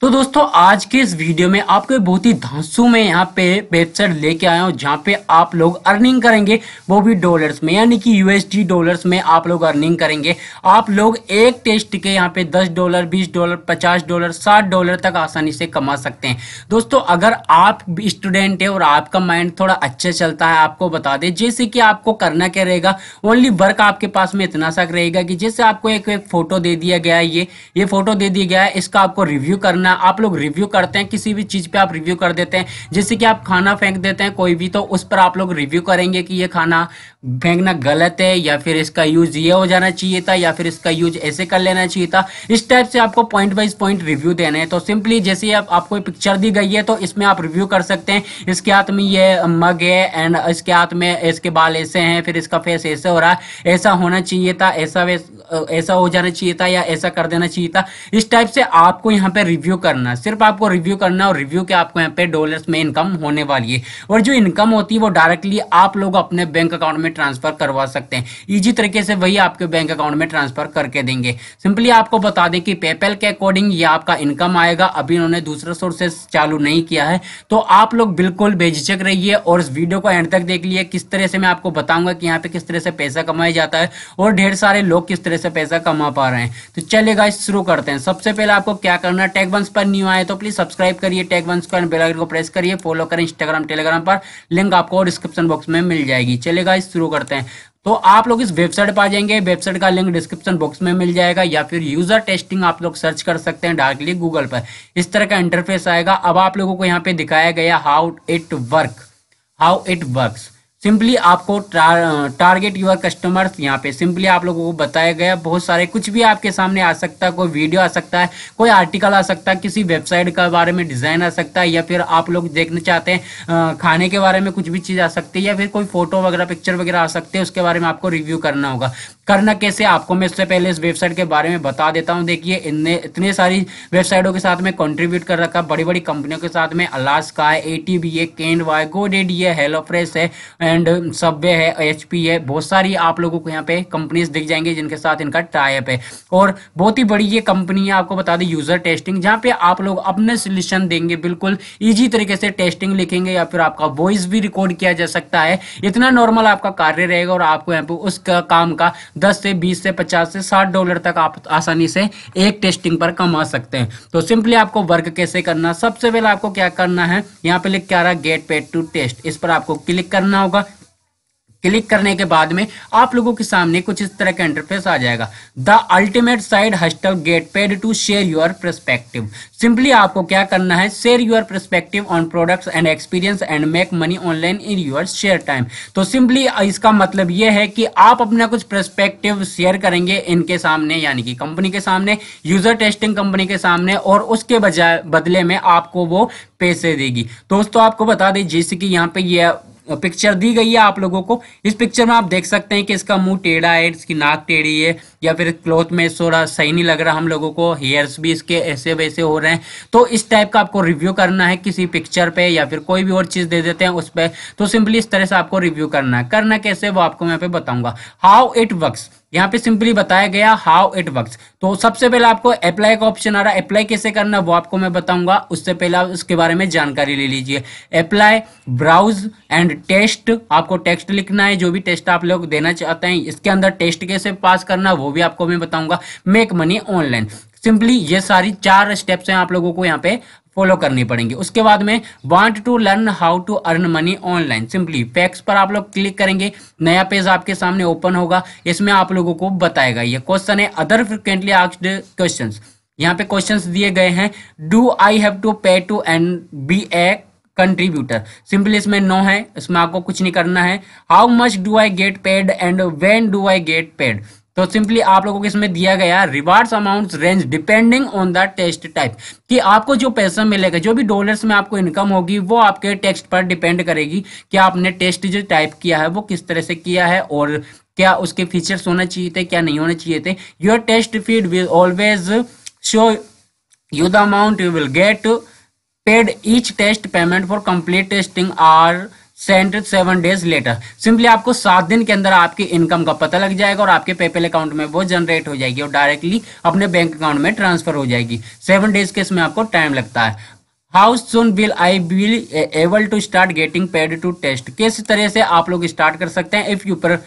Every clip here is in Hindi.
तो दोस्तों आज के इस वीडियो में आपको बहुत ही धांसू में यहाँ पे वेबसाइट लेके आया हूँ जहाँ पे आप लोग अर्निंग करेंगे वो भी डॉलर्स में यानी कि यूएसडी डॉलर्स में आप लोग अर्निंग करेंगे आप लोग एक टेस्ट के यहाँ पे 10 डॉलर 20 डॉलर 50 डॉलर 60 डॉलर तक आसानी से कमा सकते हैं दोस्तों अगर आप स्टूडेंट है और आपका माइंड थोड़ा अच्छा चलता है आपको बता दें जैसे कि आपको करना क्या रहेगा ओनली वर्क आपके पास में इतना सा रहेगा कि जैसे आपको एक एक फोटो दे दिया गया है ये ये फोटो दे दिया गया है इसका आपको रिव्यू करना खाना आप लोग रिव्यू करते हैं किसी भी चीज़ पे आप रिव्यू कर देते हैं जैसे कि आप खाना फेंक देते हैं कोई भी तो उस पर आप लोग रिव्यू करेंगे कि ये खाना फेंकना गलत है या फिर इसका यूज ये हो जाना चाहिए था या फिर इसका यूज ऐसे कर लेना चाहिए था इस टाइप से आपको पॉइंट वाइज पॉइंट रिव्यू देने तो सिंपली जैसे आप, आपको पिक्चर दी गई है तो इसमें आप रिव्यू कर सकते हैं इसके हाथ में ये मग है एंड इसके हाथ में इसके बाल ऐसे हैं फिर इसका फेस ऐसे हो रहा है ऐसा होना चाहिए था ऐसा ऐसा हो जाना चाहिए था या ऐसा कर देना चाहिए था इस टाइप से आपको यहाँ पे रिव्यू करना सिर्फ आपको रिव्यू करना और रिव्यू के आपको यहाँ पे डॉलर्स में इनकम होने वाली है और जो इनकम होती है वो डायरेक्टली आप लोग अपने बैंक अकाउंट में ट्रांसफर करवा सकते हैं इजी तरीके से वही आपके बैंक अकाउंट में ट्रांसफर करके देंगे सिंपली आपको बता दें कि पेपल के अकॉर्डिंग ये आपका इनकम आएगा अभी इन्होंने दूसरा सोर्सेस चालू नहीं किया है तो आप लोग बिल्कुल बेझिझक रहिए और इस वीडियो को एंड तक देख लिए किस तरह से मैं आपको बताऊंगा कि यहाँ पे किस तरह से पैसा कमाया जाता है और ढेर सारे लोग किस तरह से पैसा कमा पा रहे हैं तो चलिए गाइस शुरू करते हैं सबसे पहले आपको क्या करना है टेकवंस पर न्यू आए तो प्लीज सब्सक्राइब करिए टेकवंस को बेल आइकन को प्रेस करिए फॉलो करें इंस्टाग्राम टेलीग्राम पर लिंक आपको डिस्क्रिप्शन बॉक्स में मिल जाएगी चलिए गाइस शुरू करते हैं तो आप लोग इस वेबसाइट पर आ जाएंगे वेबसाइट का लिंक डिस्क्रिप्शन बॉक्स में मिल जाएगा या फिर यूजर टेस्टिंग आप लोग सर्च कर सकते हैं डायरेक्टली गूगल पर इस तरह का इंटरफेस आएगा अब आप लोगों को यहाँ पे दिखाया गया how it work how it works simply आपको टारगेट यूर कस्टमर्स यहाँ पे सिंपली आप लोगों को बताया गया बहुत सारे कुछ भी आपके सामने आ सकता है कोई वीडियो आ सकता है कोई आर्टिकल आ सकता है किसी वेबसाइट के बारे में डिज़ाइन आ सकता है या फिर आप लोग देखना चाहते हैं खाने के बारे में कुछ भी चीज़ आ सकती है या फिर कोई फोटो वगैरह पिक्चर वगैरह आ सकते हैं उसके बारे में आपको रिव्यू करना होगा करना कैसे आपको मैं इससे पहले इस वेबसाइट के बारे में बता देता हूँ देखिए इनने इतने सारी वेबसाइटों के साथ में कंट्रीब्यूट कर रखा बड़ी बड़ी कंपनियों के साथ में अलास्का है ए टी बी है केन वाई गोडेड है हेलो फ्रेश है एंड सबवे है एच पी है बहुत सारी आप लोगों को यहाँ पे कंपनीज दिख जाएंगी जिनके साथ इनका टाइप है और बहुत ही बड़ी ये कंपनी है आपको बता दें यूजर टेस्टिंग जहाँ पे आप लोग अपने सोल्यूशन देंगे बिल्कुल ईजी तरीके से टेस्टिंग लिखेंगे या फिर आपका वॉइस भी रिकॉर्ड किया जा सकता है इतना नॉर्मल आपका कार्य रहेगा और आपको यहाँ पे उस काम का दस से बीस से पचास से साठ डॉलर तक आप आसानी से एक टेस्टिंग पर कमा सकते हैं तो सिंपली आपको वर्क कैसे करना सबसे पहले आपको क्या करना है यहाँ पे लिख के आ रहा है गेट पेड टू टेस्ट इस पर आपको क्लिक करना होगा क्लिक करने के बाद में आप लोगों के सामने कुछ इस तरह का इंटरफेस आ जाएगा the ultimate side hustle get paid to share your perspective simply आपको क्या करना है share your perspective on products and experience and make money online in your share time तो सिंपली इसका मतलब यह है कि आप अपना कुछ प्रस्पेक्टिव शेयर करेंगे इनके सामने यानी कि कंपनी के सामने यूजर टेस्टिंग कंपनी के सामने और उसके बजाय बदले में आपको वो पैसे देगी दोस्तों आपको बता दें जैसे कि यहाँ पे ये पिक्चर दी गई है आप लोगों को इस पिक्चर में आप देख सकते हैं कि इसका मुंह टेढ़ा है इसकी नाक टेढ़ी है या फिर क्लोथ में थोड़ा सही नहीं लग रहा हम लोगों को हेयर्स भी इसके ऐसे वैसे हो रहे हैं तो इस टाइप का आपको रिव्यू करना है किसी पिक्चर पे या फिर कोई भी और चीज़ दे देते हैं उस पर तो सिंपली इस तरह से आपको रिव्यू करना है करना कैसे वो आपको मैं पे बताऊंगा हाउ इट वर्क्स यहाँ पे सिंपली बताया गया हाउ इट वर्क तो सबसे पहले आपको अप्लाई का ऑप्शन आ रहा है अप्लाई कैसे करना वो आपको मैं बताऊंगा उससे पहले आप उसके बारे में जानकारी ले लीजिए अप्लाई ब्राउज एंड टेस्ट आपको टेक्स्ट लिखना है जो भी टेस्ट आप लोग देना चाहते हैं इसके अंदर टेस्ट कैसे पास करना वो भी आपको मैं बताऊंगा मेक मनी ऑनलाइन सिंपली ये सारी चार स्टेप्स हैं आप लोगों को यहाँ पे फॉलो करनी पड़ेंगी उसके बाद में want to learn how to earn money online simply FAQs पर आप लोग क्लिक करेंगे नया पेज आपके सामने ओपन होगा इसमें आप लोगों को बताएगा ये क्वेश्चन है अदर फ्रिक्वेंटली आस्ड क्वेश्चंस यहाँ पे क्वेश्चंस दिए गए हैं do I have to pay to an be a contributor simply इसमें नो है इसमें आपको कुछ नहीं करना है how much do I get paid and when do I get paid तो सिंपली आप लोगों को इसमें दिया गया rewards amount range depending on the test type कि आपको जो पैसा मिलेगा जो भी डॉलर्स में आपको इनकम होगी वो आपके टेस्ट पर डिपेंड करेगी कि आपने टेस्ट जो टाइप किया है वो किस तरह से किया है और क्या उसके फीचर्स होना चाहिए थे क्या नहीं होने चाहिए थे your test feed will always show you the amount you will get paid each test payment for complete testing are sent seven days later simply आपको सात दिन के अंदर आपकी इनकम का पता लग जाएगा और आपके पेपल अकाउंट में वो जनरेट हो जाएगी और डायरेक्टली अपने बैंक अकाउंट में ट्रांसफर हो जाएगी सेवन डेज के इसमें आपको टाइम लगता है how soon will I will able to start getting paid to test किस तरह से आप लोग स्टार्ट कर सकते हैं इफ यू पर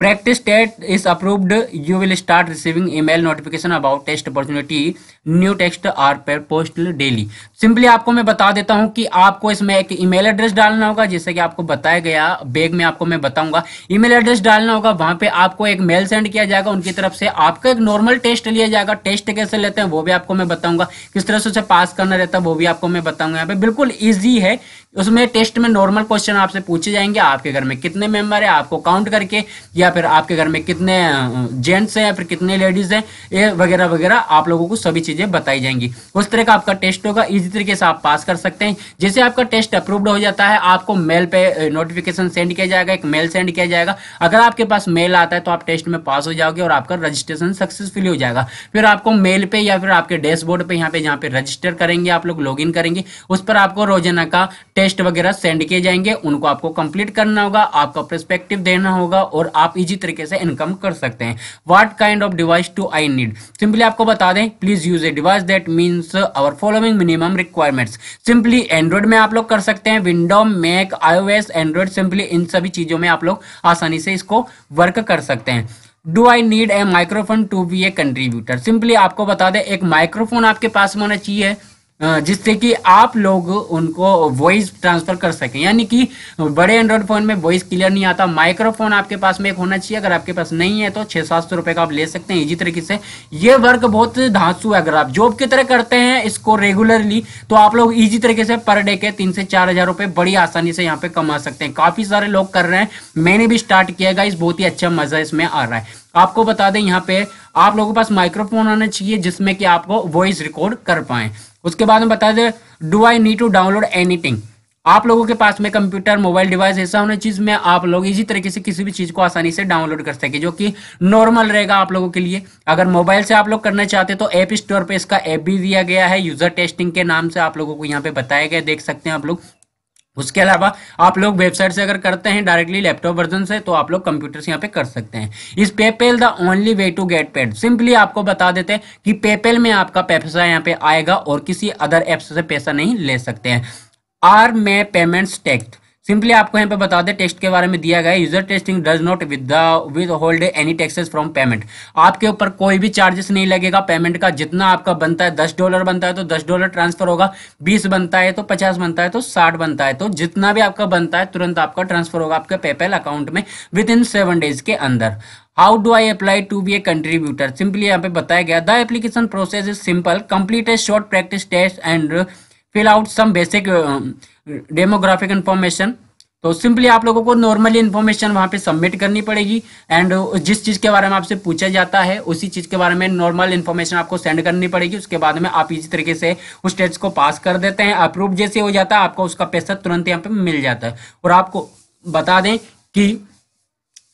practice test is approved you will start receiving email notification about test opportunity new text are post daily simply आपको मैं बता देता हूं कि आपको इसमें एक ईमेल एड्रेस डालना होगा जैसे कि आपको बताया गया बैग में आपको मैं बताऊंगा ईमेल एड्रेस डालना होगा वहां पे आपको एक मेल सेंड किया जाएगा उनकी तरफ से आपका एक नॉर्मल टेस्ट लिया जाएगा टेस्ट कैसे लेते हैं वो भी आपको मैं बताऊंगा किस तरह से उसे पास करना रहता है वो भी आपको मैं बताऊंगा यहाँ पे बिल्कुल ईजी है उसमें टेस्ट में नॉर्मल क्वेश्चन आपसे पूछे जाएंगे आपके घर में कितने मेंबर है आपको काउंट करके या फिर आपके घर में कितने जेंट्स हैं या फिर कितने लेडीज हैं ये वगैरह वगैरह आप लोगों को सभी चीजें बताई जाएंगी उस तरह का आपका टेस्ट होगा इसी तरीके से आप पास कर सकते हैं जैसे आपका टेस्ट अप्रूव्ड हो जाता है आपको मेल पे नोटिफिकेशन सेंड किया जाएगा एक मेल सेंड किया जाएगा अगर आपके पास मेल आता है तो आप टेस्ट में पास हो जाओगे और आपका रजिस्ट्रेशन सक्सेसफुली हो जाएगा फिर आपको मेल पे या फिर आपके डैशबोर्ड पे यहाँ पे जहाँ पे रजिस्टर करेंगे आप लोग लॉग करेंगे उस पर आपको रोजाना का टेस्ट टेस्ट वगैरह सेंड किए जाएंगे उनको आपको कंप्लीट करना होगा आपका प्रस्पेक्टिव देना होगा और आप इजी तरीके से इनकम कर सकते हैं what kind of device to I need simply आपको बता दें please use a device that means our following minimum requirements simply Android में आप लोग कर सकते हैं window Mac iOS Android simply इन सभी चीजों में आप लोग आसानी से इसको वर्क कर सकते हैं Do I need a microphone to be a contributor? Simply आपको बता दें एक माइक्रोफोन आपके पास में होना चाहिए जिससे कि आप लोग उनको वॉइस ट्रांसफर कर सकें यानी कि बड़े एंड्रॉयड फ़ोन में वॉइस क्लियर नहीं आता माइक्रोफोन आपके पास में एक होना चाहिए अगर आपके पास नहीं है तो छः सात सौ रुपये का आप ले सकते हैं इजी तरीके से ये वर्क बहुत धांसू है अगर आप जॉब की तरह करते हैं इसको रेगुलरली तो आप लोग ईजी तरीके से पर डे के तीन से चार हज़ार रुपए बड़ी आसानी से यहाँ पे कमा सकते हैं काफ़ी सारे लोग कर रहे हैं मैंने भी स्टार्ट किया गया इस बहुत ही अच्छा मज़ा इसमें आ रहा है आपको बता दें यहाँ पे आप लोगों के पास माइक्रोफोन आना चाहिए जिसमें कि आपको वॉइस रिकॉर्ड कर पाएं उसके बाद में बता दें do I need to download anything आप लोगों के पास में कंप्यूटर मोबाइल डिवाइस ऐसा होना चीज में आप लोग इसी तरीके से किसी भी चीज को आसानी से डाउनलोड कर सके जो कि नॉर्मल रहेगा आप लोगों के लिए अगर मोबाइल से आप लोग करना चाहते तो ऐप स्टोर पे इसका ऐप भी दिया गया है यूजर टेस्टिंग के नाम से आप लोगों को यहाँ पे बताया गया देख सकते हैं आप लोग उसके अलावा आप लोग वेबसाइट से अगर करते हैं डायरेक्टली लैपटॉप वर्जन से तो आप लोग कंप्यूटर से यहाँ पे कर सकते हैं इस PayPal the only way to get paid simply आपको बता देते हैं कि पेपेल में आपका पैसा यहाँ पे आएगा और किसी अदर एप से पैसा नहीं ले सकते हैं are my payments taxed simply आपको यहाँ पे बता दे टेस्ट के बारे में दिया गया user testing does not with withhold any taxes from payment आपके ऊपर कोई भी चार्जेस नहीं लगेगा पेमेंट का जितना आपका बनता है दस डॉलर बनता है तो दस डॉलर ट्रांसफर होगा बीस बनता है तो पचास बनता है तो साठ बनता है तो जितना भी आपका बनता है तुरंत आपका ट्रांसफर होगा आपके पेपैल अकाउंट में विद इन सेवन डेज के अंदर how do I apply to be a contributor simply यहाँ पे बताया गया the application process is simple complete a short practice test and fill out some basic demographic information तो सिंपली आप लोगों को नॉर्मली इन्फॉर्मेशन वहाँ पे सबमिट करनी पड़ेगी एंड जिस चीज़ के बारे में आपसे पूछा जाता है उसी चीज़ के बारे में नॉर्मल इन्फॉर्मेशन आपको सेंड करनी पड़ेगी उसके बाद में आप इसी तरीके से उस टेस्ट को पास कर देते हैं अप्रूव जैसे हो जाता है आपको उसका पैसा तुरंत यहाँ पे मिल जाता है और आपको बता दें कि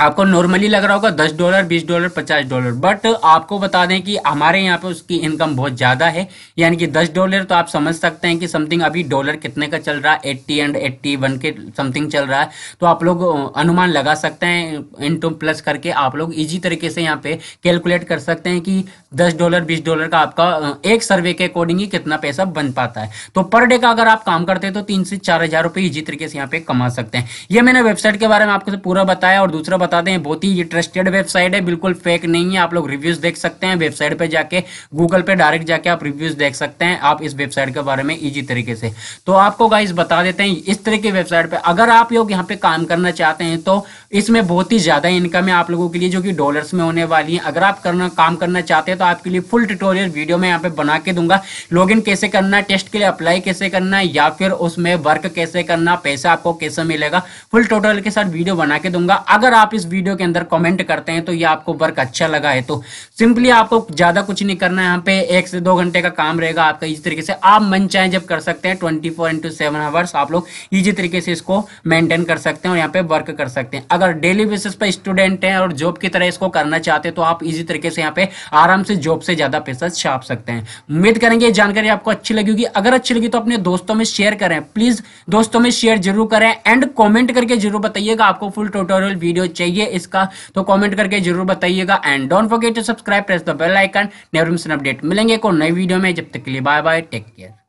आपको नॉर्मली लग रहा होगा दस डॉलर बीस डॉलर पचास डॉलर बट आपको बता दें कि हमारे यहाँ पे उसकी इनकम बहुत ज़्यादा है यानी कि दस डॉलर तो आप समझ सकते हैं कि समथिंग अभी डॉलर कितने का चल रहा है एट्टी एंड एट्टी वन के समथिंग चल रहा है तो आप लोग अनुमान लगा सकते हैं इन टू प्लस करके आप लोग ईजी तरीके से यहाँ पे कैलकुलेट कर सकते हैं कि दस डॉलर बीस डॉलर का आपका एक सर्वे के अकॉर्डिंग ही कितना पैसा बन पाता है तो पर डे का अगर आप काम करते हैं तो तीन से चार हजार रुपये इजी तरीके से यहाँ पे कमा सकते हैं ये मैंने वेबसाइट के बारे में आपको पूरा बताया और दूसरा बता दें बहुत ही ट्रस्टेड वेबसाइट है बिल्कुल फेक नहीं है आप लोग रिव्यूज देख सकते हैं वेबसाइट पर जाके गूगल पे डायरेक्ट जाके आप रिव्यूज देख सकते हैं आप इस वेबसाइट के बारे में ईजी तरीके से तो आपको गाइज बता देते हैं इस तरह की वेबसाइट पर अगर आप लोग यहाँ पे काम करना चाहते हैं तो इसमें बहुत ही ज्यादा इनकम है आप लोगों के लिए जो कि डॉलर्स में होने वाली है अगर आप करना काम करना चाहते हैं तो आपके लिए फुल ट्यूटोरियल वीडियो में यहाँ पे बना के दूंगा लॉगिन कैसे करना है टेस्ट के लिए अप्लाई कैसे करना है या फिर उसमें वर्क कैसे करना पैसा आपको कैसे मिलेगा फुल टोटल के साथ वीडियो बना के दूंगा अगर आप इस वीडियो के अंदर कॉमेंट करते हैं तो ये आपको वर्क अच्छा लगा है तो सिंपली आपको ज्यादा कुछ नहीं करना है यहाँ पे एक से दो घंटे का काम रहेगा आपका इसी तरीके से आप मन चाहे जब कर सकते हैं twenty four into seven hours आप लोग इजी तरीके से इसको मेंटेन कर सकते हैं और यहाँ पे वर्क कर सकते हैं अगर डेली बेसिस पर स्टूडेंट हैं और जॉब की तरह इसको करना चाहते हैं तो आप इजी तरीके से यहाँ पे आराम से जॉब से ज्यादा पैसा छाप सकते हैं उम्मीद करेंगे ये जानकारी आपको अच्छी लगी होगी अगर अच्छी लगी तो अपने दोस्तों में शेयर करें प्लीज दोस्तों में शेयर जरूर करें एंड कॉमेंट करके जरूर बताइएगा आपको फुल टोटोरियल वीडियो चाहिए इसका तो कॉमेंट करके जरूर बताइएगा and don't forget to subscribe press the bell icon never miss update मिलेंगे को नई वीडियो में जब तक के लिए बाय बाय टेक केयर